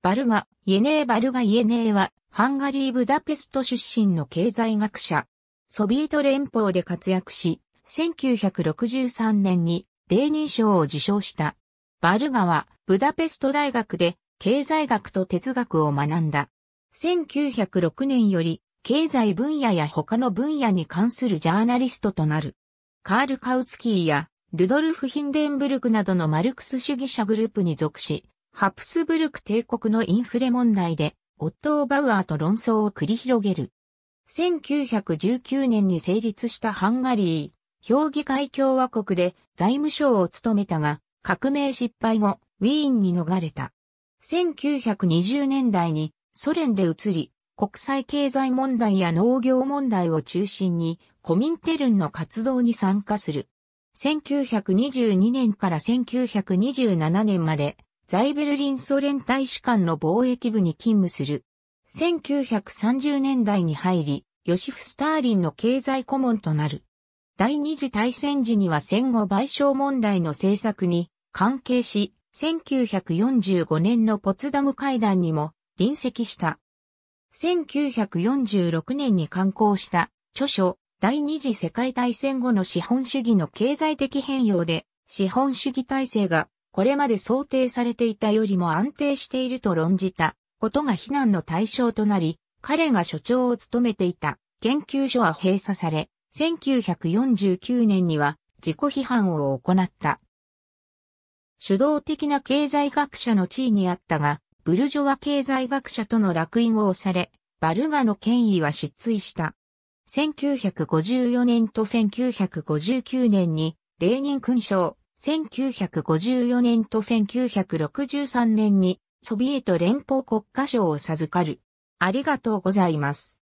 バルガ、イエネーバルガ・イエネーは、ハンガリー・ブダペスト出身の経済学者。ソビエト連邦で活躍し、1963年に、レーニン賞を受賞した。バルガは、ブダペスト大学で、経済学と哲学を学んだ。1906年より、経済分野や他の分野に関するジャーナリストとなる。カール・カウツキーやルドルフ・ヒンデンブルクなどのマルクス主義者グループに属し、ハプスブルク帝国のインフレ問題で、オットー・バウアーと論争を繰り広げる。1919年に成立したハンガリー、評議会共和国で財務省を務めたが、革命失敗後、ウィーンに逃れた。1920年代にソ連で移り、国際経済問題や農業問題を中心にコミンテルンの活動に参加する。1922年から1927年までザイベルリンソ連大使館の貿易部に勤務する。1930年代に入り、ヨシフ・スターリンの経済顧問となる。第二次大戦時には戦後賠償問題の政策に関係し、1945年のポツダム会談にも臨席した。1946年に刊行した著書第二次世界大戦後の資本主義の経済的変容で資本主義体制がこれまで想定されていたよりも安定していると論じたことが非難の対象となり、彼が所長を務めていた研究所は閉鎖され、1949年には自己批判を行った。主導的な経済学者の地位にあったが、ブルジョワ経済学者との落印を押され、バルガの権威は失墜した。1954年と1959年にレーニン勲章、1954年と1963年にソビエト連邦国家賞を授かる。ありがとうございます。